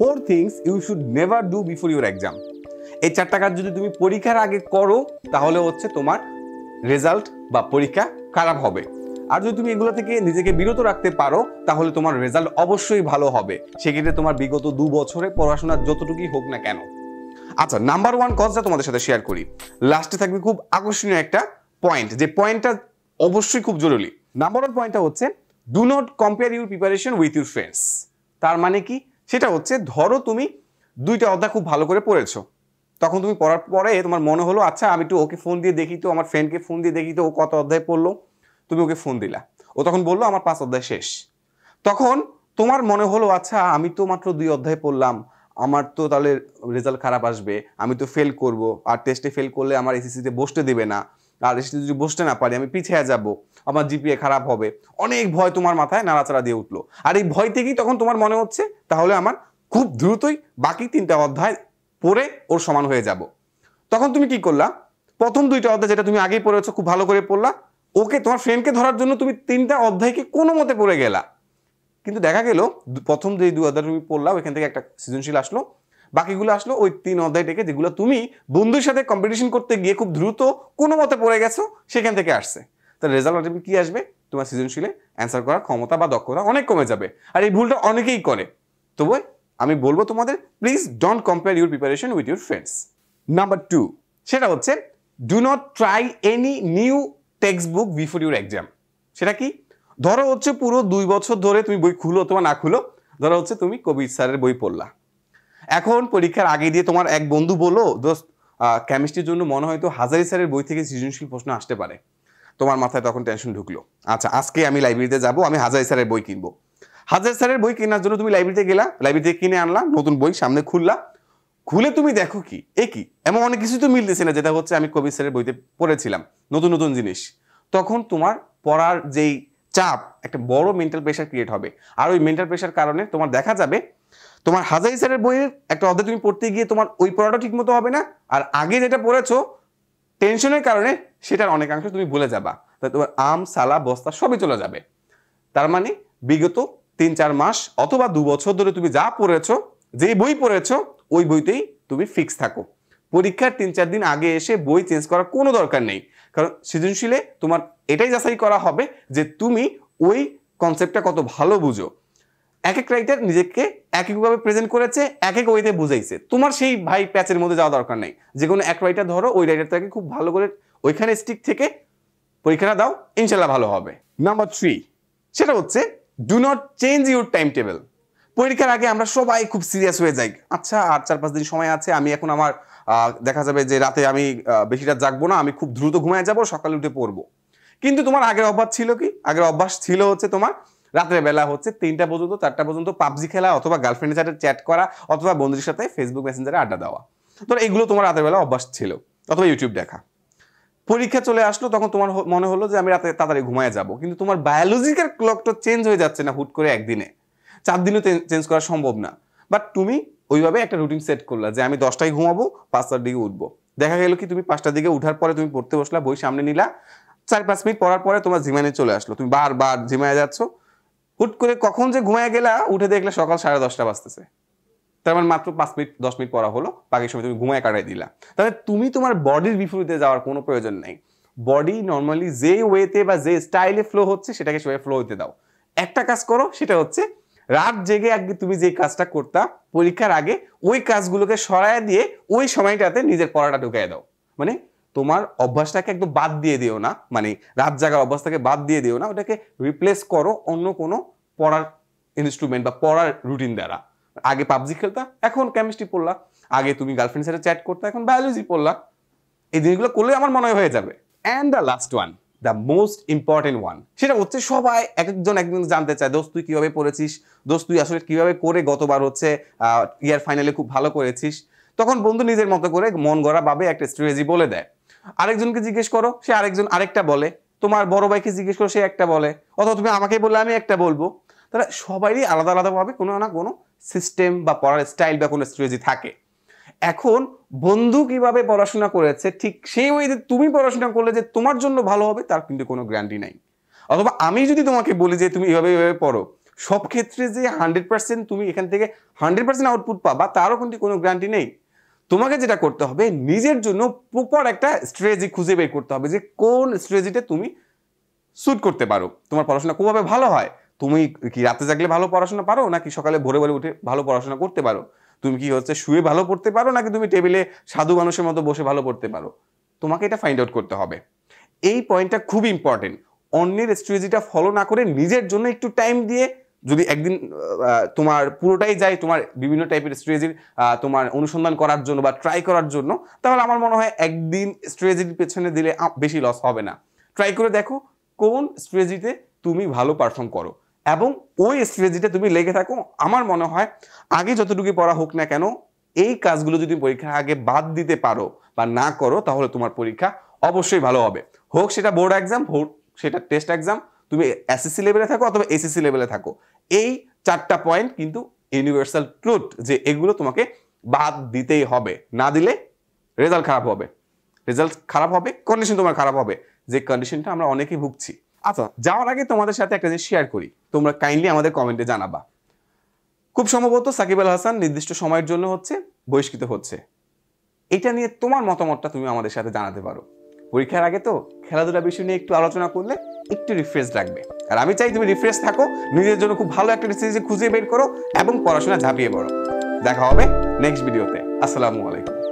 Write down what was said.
four things you should never do before your exam এই চারটা কাজ যদি তুমি পরীক্ষার আগে করো তাহলে হচ্ছে তোমার রেজাল্ট বা পরীক্ষা খারাপ হবে আর যদি তুমি এগুলো থেকে নিজেকে বিরত রাখতে পারো তাহলে তোমার রেজাল্ট অবশ্যই ভালো হবে সেক্ষেত্রে তোমার বিগত দু বছরে পড়াশোনা যতটুকুই হোক না কেন আচ্ছা নাম্বার ওয়ান কজটা তোমাদের সাথে শেয়ার করি লাস্টে থাকবে খুব আকর্ষণীয় একটা পয়েন্ট যে পয়েন্টটা অবশ্যই খুব জরুরি নাম্বার ওয়ান পয়েন্টটা হচ্ছে do not compare your preparation with your friends তার মানে কি সেটা হচ্ছে ধরো তুমি দুইটা অধ্যায় খুব ভালো করে পড়েছো তখন তুমি পড়ার পরে তোমার মনে হলো আচ্ছা আমি একটু ওকে ফোন দিয়ে দেখি তো আমার ফ্রেন্ডকে ফোন দিয়ে দেখি তো ও কত অধ্যায় পড়লো তুমি ওকে ফোন দিলা ও তখন বললো আমার পাঁচ অধ্যায় শেষ তখন তোমার মনে হলো আচ্ছা আমি তো মাত্র দুই অধ্যায় পড়লাম আমার তো তাহলে রেজাল্ট খারাপ আসবে আমি তো ফেল করব আর টেস্টে ফেল করলে আমার এসএসসিতে বসতে দেবে না আর এসে যদি বসতে না পারি আমি পিছিয়ে যাব আমার জিপিএ খারাপ হবে অনেক ভয় তোমার মাথায় নাড়াচাড়া দিয়ে উঠলো আর এই ভয় থেকেই তখন তোমার মনে হচ্ছে তাহলে আমার খুব দ্রুতই বাকি তিনটা অধ্যায় পড়ে ওর সমান হয়ে যাব তখন তুমি কি করলা প্রথম দুইটা অধ্যায় যেটা তুমি আগেই পড়েছো খুব ভালো করে পড়লা ওকে তোমার ফ্রেন্ডকে ধরার জন্য তুমি তিনটা অধ্যায়কে কোনো মতে পড়ে গেলা কিন্তু দেখা গেল প্রথম যে দু অধ্যায় তুমি পড়লা ওইখান থেকে একটা সৃজনশীল আসলো বাকিগুলো আসলো ওই তিন অধ্যায় থেকে যেগুলো তুমি বন্ধুর সাথে কম্পিটিশন করতে গিয়ে খুব দ্রুত কোনো মতে পড়ে গেছো সেখান থেকে আসছে তাহলে রেজাল্ট কি কী আসবে তোমার সৃজনশীলে অ্যান্সার করার ক্ষমতা বা দক্ষতা অনেক কমে যাবে আর এই ভুলটা অনেকেই করে তবু আমি বলবো তোমাদের please don't compare your preparation with your friends number two সেটা হচ্ছে do not try any new text book before your exam সেটা কি ধরো হচ্ছে পুরো দুই বছর ধরে তুমি বই খুলো অথবা না খুলো ধরো হচ্ছে তুমি কবির স্যারের বই পড়লা এখন পরীক্ষার আগে দিয়ে তোমার এক বন্ধু বললো দোস্ত কেমিস্ট্রির জন্য মনে হয় তো হাজারি স্যারের বই থেকে সৃজনশীল প্রশ্ন আসতে পারে তোমার মাথায় তখন টেনশন ঢুকলো আচ্ছা আজকে আমি লাইব্রেরিতে যাব আমি হাজারি স্যারের বই কিনবো হাজারি স্যারের বই কেনার জন্য তুমি লাইব্রেরিতে গেলা লাইব্রেরিতে কিনে আনলাম নতুন বই সামনে খুললা খুলে তুমি দেখো কি এ কি এমন অনেক কিছুই তো মিলতেছে না যেটা হচ্ছে আমি কবি স্যারের বইতে পড়েছিলাম নতুন নতুন জিনিস তখন তোমার পড়ার যেই চাপ একটা বড় মেন্টাল প্রেশার ক্রিয়েট হবে আর ওই মেন্টাল প্রেশার কারণে তোমার দেখা যাবে তোমার হাজারি স্যারের বইয়ের একটা অধ্যায় তুমি পড়তে গিয়ে তোমার ওই পড়াটা ঠিকমতো হবে না আর আগে যেটা পড়েছো টেনশনের কারণে সেটার অনেকাংশ তুমি ভুলে যাবা তাই তোমার আম সালা বস্তা সবই চলে যাবে তার মানে বিগত তিন চার মাস অথবা দু বছর ধরে তুমি যা পড়েছো যেই বই পড়েছো ওই বইতেই তুমি ফিক্স থাকো পরীক্ষার তিন চার দিন আগে এসে বই চেঞ্জ করার কোনো দরকার নেই কারণ সৃজনশীলে তোমার এটাই যাচাই করা হবে যে তুমি ওই কনসেপ্টটা কত ভালো বুঝো এক এক রাইটার নিজেকে এক একভাবে প্রেজেন্ট করেছে এক এক ওয়েতে বুঝাইছে তোমার সেই ভাই প্যাচের মধ্যে যাওয়া দরকার নেই যে কোনো এক রাইটার ধরো ওই রাইটারটাকে খুব ভালো করে ওইখানে স্টিক থেকে পরীক্ষাটা দাও ইনশাল্লাহ ভালো হবে নাম্বার থ্রি সেটা হচ্ছে do not change your time table পরীক্ষার আগে আমরা সবাই খুব সিরিয়াস হয়ে যাই আচ্ছা আর চার পাঁচ দিন সময় আছে আমি এখন আমার দেখা যাবে যে রাতে আমি বেশি রাত জাগবো না আমি খুব দ্রুত ঘুমায় যাব সকালে উঠে পড়বো কিন্তু তোমার আগের অভ্যাস ছিল কি আগের অভ্যাস ছিল হচ্ছে তোমার রাত্রে বেলা হচ্ছে তিনটা পর্যন্ত চারটা পর্যন্ত পাবজি খেলা অথবা গার্লফ্রেন্ডের সাথে চ্যাট করা অথবা বন্ধুদের সাথে ফেসবুক মেসেঞ্জারে আড্ডা দেওয়া ধর এগুলো তোমার রাতের বেলা অভ্যাস ছিল অথবা ইউটিউব দেখা পরীক্ষা চলে আসলো তখন তোমার মনে হলো যে আমি রাতে তাড়াতাড়ি ঘুমায় যাব কিন্তু তোমার বায়োলজিক্যাল ক্লকটা চেঞ্জ হয়ে যাচ্ছে না হুট করে একদিনে চার দিনও চেঞ্জ করা সম্ভব না বাট তুমি ওইভাবে একটা রুটিন সেট করলা যে আমি দশটায় ঘুমাবো পাঁচটার দিকে উঠবো দেখা গেল কি তুমি পাঁচটার দিকে উঠার পরে তুমি পড়তে বসলা বই সামনে নিলা চার পাঁচ মিনিট পড়ার পরে তোমার জিমানে চলে আসলো তুমি বারবার জিমায় যাচ্ছ হুট করে কখন যে ঘুমায় গেলা উঠে দেখলে সকাল সাড়ে দশটা বাজতেছে তার মানে মাত্র পাঁচ মিনিট দশ মিনিট পড়া হলো বাকি সময় তুমি ঘুমায় কাটাই দিলা তাহলে তুমি তোমার বডির বিপরীতে যাওয়ার কোনো প্রয়োজন নেই বডি নর্মালি যে ওয়েতে বা যে স্টাইলে ফ্লো হচ্ছে সেটাকে সবাই ফ্লো হতে দাও একটা কাজ করো সেটা হচ্ছে রাত জেগে আগে তুমি যে কাজটা করতা পরীক্ষার আগে ওই কাজগুলোকে সরায় দিয়ে ওই সময়টাতে নিজের পড়াটা ঢুকাই দাও মানে তোমার অভ্যাসটাকে একদম বাদ দিয়ে দিও না মানে রাত জাগার অভ্যাসটাকে বাদ দিয়ে দিও না ওটাকে রিপ্লেস করো অন্য কোনো পড়ার ইনস্ট্রুমেন্ট বা পড়ার রুটিন দ্বারা আগে পাবজি খেলতা এখন কেমিস্ট্রি পড়লা আগে তুমি গার্লফ্রেন্ড সাথে চ্যাট করতো এখন বায়োলজি পড়লা এই জিনিসগুলো করলে আমার মনে হয়ে যাবে and the last one the most important one সেটা হচ্ছে সবাই এক একজন একজন জানতে চায় দোস্ত তুই কীভাবে পড়েছিস দোস্ত তুই আসলে কীভাবে করে গতবার হচ্ছে ইয়ার ফাইনালে খুব ভালো করেছিস তখন বন্ধু নিজের মতো করে মন গড়া ভাবে একটা স্ট্র্যাটেজি বলে দেয় আরেকজনকে জিজ্ঞেস করো সে আরেকজন আরেকটা বলে তোমার বড় ভাইকে জিজ্ঞেস করো সে একটা বলে অথবা তুমি আমাকে বললে আমি একটা বলবো তাহলে সবারই আলাদা আলাদাভাবে কোনো না কোনো সিস্টেম বা পড়ার স্টাইল বা কোনো স্ট্রেজি থাকে এখন বন্ধু কিভাবে পড়াশোনা করেছে ঠিক সেই ওয়েতে তুমি পড়াশোনা করলে যে তোমার জন্য ভালো হবে তার কিন্তু কোনো গ্যারান্টি নাই অথবা আমি যদি তোমাকে বলি যে তুমি এভাবে এভাবে পড়ো সব ক্ষেত্রে যে হান্ড্রেড পার্সেন্ট তুমি এখান থেকে হান্ড্রেড পার্সেন্ট আউটপুট পাবা তারও কিন্তু কোনো গ্যারান্টি নেই তোমাকে যেটা করতে হবে নিজের জন্য প্রপার একটা স্ট্রেজি খুঁজে বের করতে হবে যে কোন স্ট্রেজিতে তুমি শ্যুট করতে পারো তোমার পড়াশোনা কোভাবে ভালো হয় তুমি কি রাতে জাগলে ভালো পড়াশোনা পারো নাকি সকালে ভোরে ভোরে উঠে ভালো পড়াশোনা করতে পারো তুমি কি হচ্ছে শুয়ে ভালো পড়তে পারো নাকি তুমি টেবিলে সাধু মানুষের মতো বসে ভালো পড়তে পারো তোমাকে এটা ফাইন্ড আউট করতে হবে এই পয়েন্টটা খুব ইম্পর্টেন্ট অন্যের স্ট্রেজিটা ফলো না করে নিজের জন্য একটু টাইম দিয়ে যদি একদিন তোমার পুরোটাই যায় তোমার বিভিন্ন টাইপের স্ট্রেজির তোমার অনুসন্ধান করার জন্য বা ট্রাই করার জন্য তাহলে আমার মনে হয় একদিন স্ট্রেজির পেছনে দিলে বেশি লস হবে না ট্রাই করে দেখো কোন স্ট্রেজিতে তুমি ভালো পারফর্ম করো এবং ওই স্ট্রেজিতে তুমি লেগে থাকো আমার মনে হয় আগে যতটুকু পড়া হোক না কেন এই কাজগুলো যদি পরীক্ষার আগে বাদ দিতে পারো বা না করো তাহলে তোমার পরীক্ষা অবশ্যই ভালো হবে হোক সেটা বোর্ড এক্সাম হোক সেটা টেস্ট এক্সাম তুমি এসএসসি লেভেলে থাকো অথবা এসএসসি লেভেলে থাকো এই চারটা পয়েন্ট কিন্তু ইউনিভার্সাল ট্রুথ যে এগুলো তোমাকে বাদ দিতেই হবে না দিলে রেজাল্ট খারাপ হবে রেজাল্ট খারাপ হবে কন্ডিশন তোমার খারাপ হবে যে কন্ডিশনটা আমরা অনেকেই ভুগছি আচ্ছা যাওয়ার আগে তোমাদের সাথে একটা জিনিস শেয়ার করি তোমরা কাইন্ডলি আমাদের কমেন্টে জানাবা খুব সম্ভবত সাকিব আল হাসান নির্দিষ্ট সময়ের জন্য হচ্ছে বহিষ্কৃত হচ্ছে এটা নিয়ে তোমার মতামতটা তুমি আমাদের সাথে জানাতে পারো পরীক্ষার আগে তো খেলাধুলা বিষয় নিয়ে একটু আলোচনা করলে একটু রিফ্রেশ রাখবে আর আমি চাই তুমি রিফ্রেশ থাকো নিজের জন্য খুব ভালো একটা রেসিপি খুঁজে বের করো এবং পড়াশোনা ঝাঁপিয়ে পড়ো দেখা হবে নেক্সট ভিডিওতে আসসালামু আলাইকুম